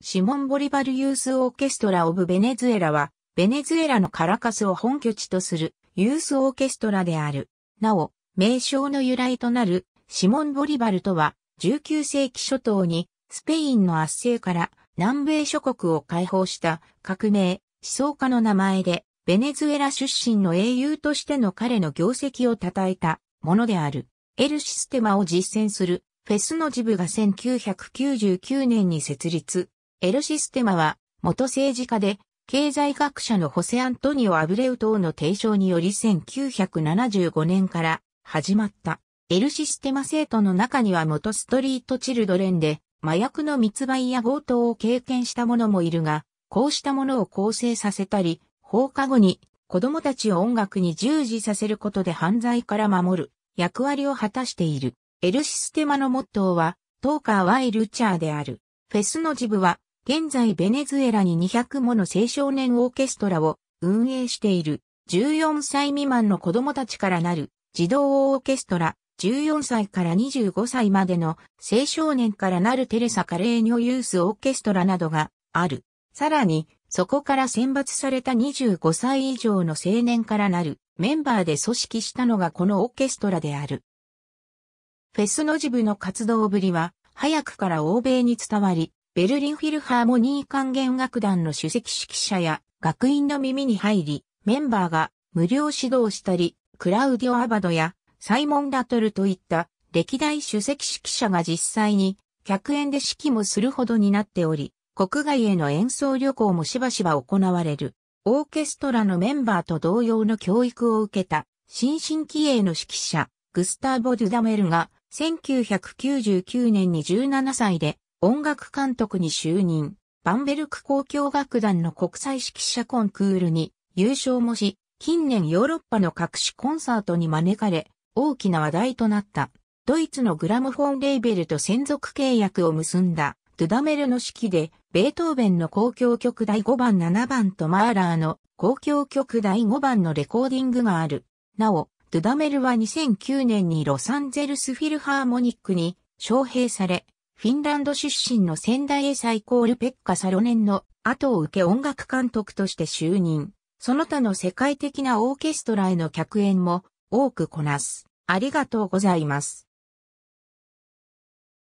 シモン・ボリバル・ユース・オーケストラ・オブ・ベネズエラは、ベネズエラのカラカスを本拠地とするユース・オーケストラである。なお、名称の由来となるシモン・ボリバルとは、19世紀初頭にスペインの圧政から南米諸国を解放した革命、思想家の名前で、ベネズエラ出身の英雄としての彼の業績を称えたものである。エルシステマを実践するフェスのジブが1999年に設立。エルシステマは、元政治家で、経済学者のホセアントニオ・アブレウ等の提唱により1975年から始まった。エルシステマ生徒の中には元ストリートチルドレンで、麻薬の密売や強盗を経験した者もいるが、こうしたものを構成させたり、放課後に子供たちを音楽に従事させることで犯罪から守る役割を果たしている。エルシステマのモットーは、トーカーワイルチャーである。フェスのジブは現在ベネズエラに200もの青少年オーケストラを運営している14歳未満の子供たちからなる児童オーケストラ14歳から25歳までの青少年からなるテレサ・カレーニョ・ユース・オーケストラなどがある。さらに、そこから選抜された25歳以上の青年からなるメンバーで組織したのがこのオーケストラである。フェスノジブの活動ぶりは早くから欧米に伝わり、ベルリンフィルハーモニー管弦楽団の首席指揮者や学院の耳に入り、メンバーが無料指導したり、クラウディオ・アバドやサイモン・ラトルといった歴代首席指揮者が実際に客演で指揮もするほどになっており、国外への演奏旅行もしばしば行われる。オーケストラのメンバーと同様の教育を受けた新進気鋭の指揮者、グスターボ・デュダメルが1999年に17歳で音楽監督に就任、バンベルク交響楽団の国際指揮者コンクールに優勝もし、近年ヨーロッパの各種コンサートに招かれ、大きな話題となった。ドイツのグラムフォンレーベルと専属契約を結んだ、ドゥダメルの指揮で、ベートーベンの交響曲第5番7番とマーラーの交響曲第5番のレコーディングがある。なお、ドゥダメルは2009年にロサンゼルスフィルハーモニックに招聘され、フィンランド出身の仙台サイコールペッカ・サロネンの後を受け音楽監督として就任。その他の世界的なオーケストラへの客演も多くこなす。ありがとうございます。